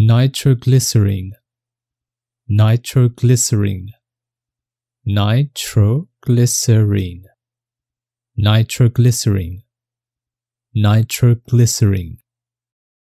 nitroglycerin, nitroglycerin, nitroglycerin, nitroglycerin, nitroglycerin.